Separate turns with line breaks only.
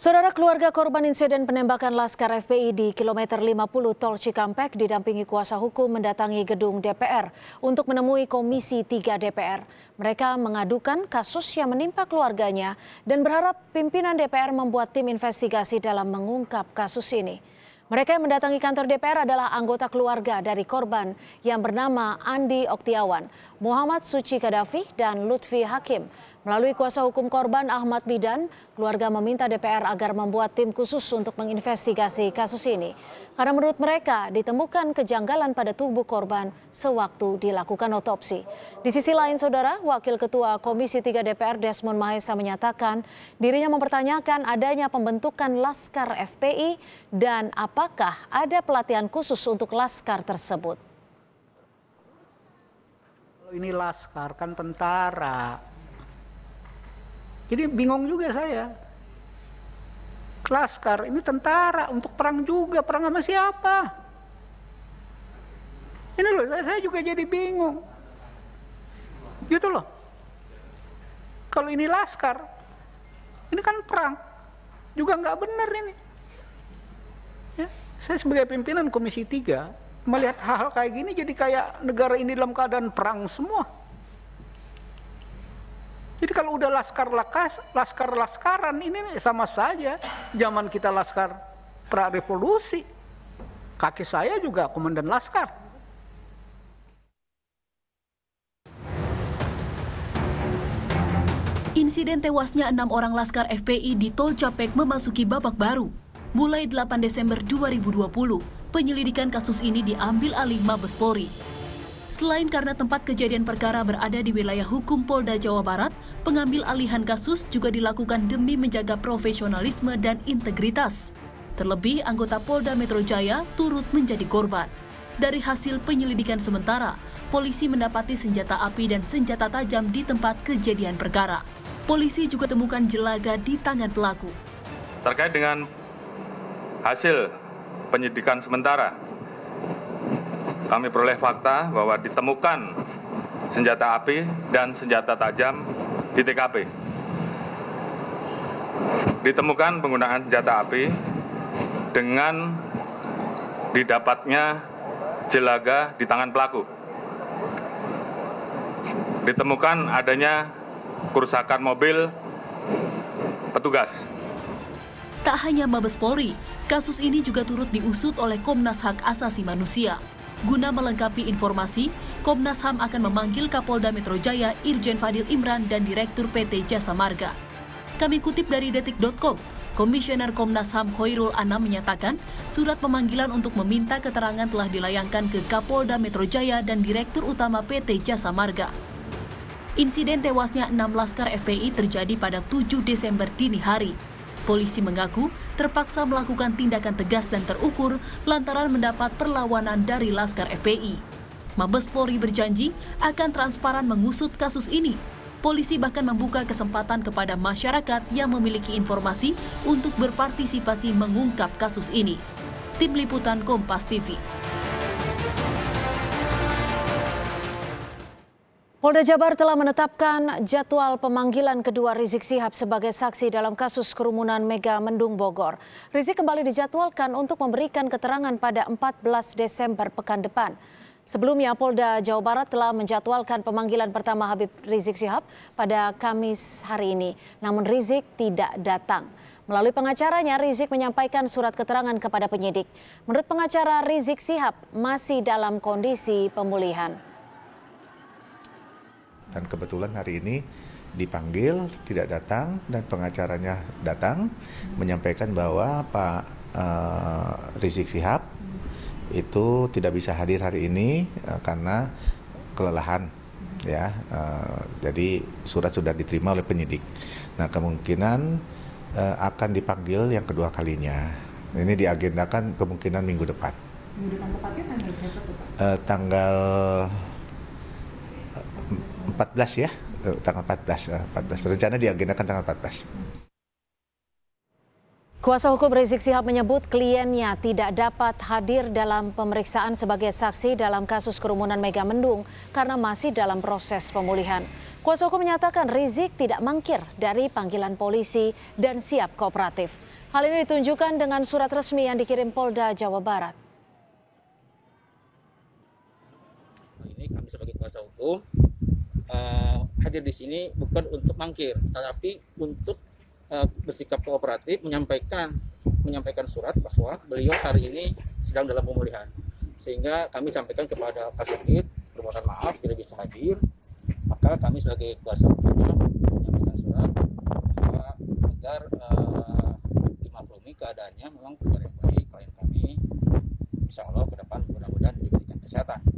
Saudara keluarga korban insiden penembakan Laskar FPI di kilometer 50 Tol Cikampek didampingi kuasa hukum mendatangi gedung DPR untuk menemui Komisi 3 DPR. Mereka mengadukan kasus yang menimpa keluarganya dan berharap pimpinan DPR membuat tim investigasi dalam mengungkap kasus ini. Mereka yang mendatangi kantor DPR adalah anggota keluarga dari korban yang bernama Andi Oktiawan, Muhammad Suci Kadafi dan Lutfi Hakim. Melalui kuasa hukum korban Ahmad Bidan, keluarga meminta DPR agar membuat tim khusus untuk menginvestigasi kasus ini. Karena menurut mereka ditemukan kejanggalan pada tubuh korban sewaktu dilakukan otopsi. Di sisi lain, Saudara, Wakil Ketua Komisi 3 DPR Desmond Mahesa menyatakan dirinya mempertanyakan adanya pembentukan Laskar FPI dan apakah ada pelatihan khusus untuk
Laskar tersebut. Ini Laskar kan tentara, jadi bingung juga saya. Laskar ini tentara untuk perang juga, perang sama siapa? Ini loh, saya juga jadi bingung. Gitu loh. Kalau ini laskar, ini kan perang. Juga nggak benar ini. Ya, saya sebagai pimpinan Komisi 3 melihat hal-hal kayak gini jadi kayak negara ini dalam keadaan perang semua. Jadi kalau udah laskar lakas, laskar laskaran ini sama saja zaman kita laskar pra revolusi. Kaki saya juga komandan laskar.
Insiden tewasnya enam orang laskar FPI di Tol Capek memasuki babak baru. Mulai 8 Desember 2020, penyelidikan kasus ini diambil alih Mabes Polri. Selain karena tempat kejadian perkara berada di wilayah hukum Polda Jawa Barat, pengambil alihan kasus juga dilakukan demi menjaga profesionalisme dan integritas. Terlebih, anggota Polda Metro Jaya turut menjadi korban. Dari hasil penyelidikan sementara, polisi mendapati senjata api dan senjata tajam di tempat kejadian perkara. Polisi juga temukan jelaga di tangan pelaku.
Terkait dengan hasil penyelidikan sementara, kami peroleh fakta bahwa ditemukan senjata api dan senjata tajam di TKP. Ditemukan penggunaan senjata api dengan didapatnya jelaga di tangan pelaku. Ditemukan adanya kerusakan mobil petugas.
Tak hanya Mabes Polri, kasus ini juga turut diusut oleh Komnas Hak Asasi Manusia. Guna melengkapi informasi, Komnas HAM akan memanggil Kapolda Metro Jaya Irjen Fadil Imran dan Direktur PT Jasa Marga. Kami kutip dari detik.com, Komisioner Komnas HAM Khoirul Anam menyatakan, surat pemanggilan untuk meminta keterangan telah dilayangkan ke Kapolda Metro Jaya dan Direktur Utama PT Jasa Marga. Insiden tewasnya 6 laskar FPI terjadi pada 7 Desember dini hari. Polisi mengaku terpaksa melakukan tindakan tegas dan terukur lantaran mendapat perlawanan dari Laskar FPI. Mabes Polri berjanji akan transparan mengusut kasus ini. Polisi bahkan membuka kesempatan kepada masyarakat yang memiliki informasi untuk berpartisipasi mengungkap kasus ini. Tim Liputan Kompas TV
Polda Jabar telah menetapkan jadwal pemanggilan kedua Rizik Sihab sebagai saksi dalam kasus kerumunan Mega Mendung Bogor. Rizik kembali dijadwalkan untuk memberikan keterangan pada 14 Desember pekan depan. Sebelumnya Polda Jawa Barat telah menjadwalkan pemanggilan pertama Habib Rizik Sihab pada Kamis hari ini. Namun Rizik tidak datang. Melalui pengacaranya, Rizik menyampaikan surat keterangan kepada penyidik. Menurut pengacara, Rizik Sihab masih dalam kondisi pemulihan.
Dan kebetulan hari ini dipanggil tidak datang dan pengacaranya datang menyampaikan bahwa Pak uh, Rizik Sihab itu tidak bisa hadir hari ini uh, karena kelelahan ya uh, jadi surat sudah diterima oleh penyidik. Nah kemungkinan uh, akan dipanggil yang kedua kalinya. Ini diagendakan kemungkinan minggu depan.
Minggu depan tepatnya tanggal berapa?
Uh, tanggal 14 ya, eh, tanggal 14, 14. Eh, Rencana diagendakan tanggal 14.
Kuasa hukum Rizik Sihab menyebut kliennya tidak dapat hadir dalam pemeriksaan sebagai saksi dalam kasus kerumunan Mega Mendung karena masih dalam proses pemulihan. Kuasa hukum menyatakan Rizik tidak mangkir dari panggilan polisi dan siap kooperatif. Hal ini ditunjukkan dengan surat resmi yang dikirim Polda Jawa Barat.
Ini kami sebagai kuasa hukum uh, hadir di sini bukan untuk mangkir, tetapi untuk uh, bersikap kooperatif, menyampaikan menyampaikan surat bahwa beliau hari ini sedang dalam pemulihan, sehingga kami sampaikan kepada Pak Sakit permohonan maaf tidak bisa hadir, maka kami sebagai kuasa hukumnya menyampaikan surat bahwa agar uh, dimaklumi keadaannya memang tidak baik klien kami, insya Allah ke depan mudah-mudahan diberikan kesehatan.